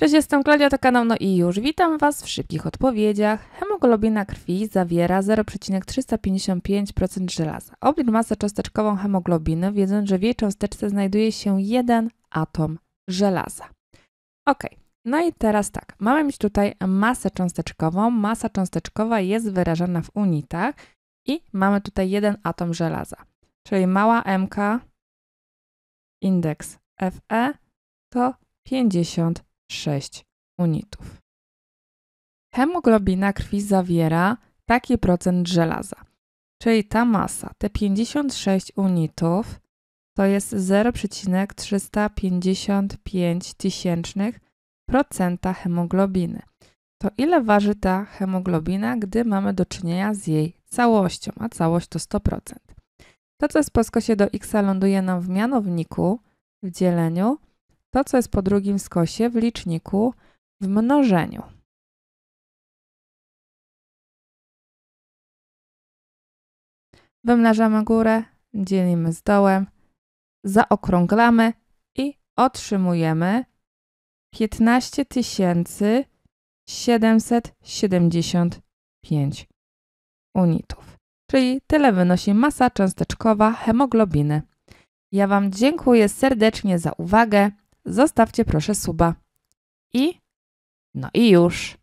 Cześć, jestem Klaudia, to kanał No i już. Witam Was w szybkich odpowiedziach. Hemoglobina krwi zawiera 0,355% żelaza. Oblicz masę cząsteczkową hemoglobiny, wiedząc, że w jej cząsteczce znajduje się jeden atom żelaza. Ok, no i teraz tak. Mamy mieć tutaj masę cząsteczkową. Masa cząsteczkowa jest wyrażana w unitach i mamy tutaj jeden atom żelaza. Czyli mała mk, indeks Fe to 50 6 unitów. Hemoglobina krwi zawiera taki procent żelaza, czyli ta masa, te 56 unitów, to jest 0,355 tysięcznych procenta hemoglobiny. To ile waży ta hemoglobina, gdy mamy do czynienia z jej całością, a całość to 100%. To, co jest po do x ląduje nam w mianowniku, w dzieleniu, to, co jest po drugim skosie w liczniku w mnożeniu. Wymnażamy górę, dzielimy z dołem, zaokrąglamy i otrzymujemy 15 775 unitów. Czyli tyle wynosi masa cząsteczkowa hemoglobiny. Ja Wam dziękuję serdecznie za uwagę zostawcie proszę suba. I no i już.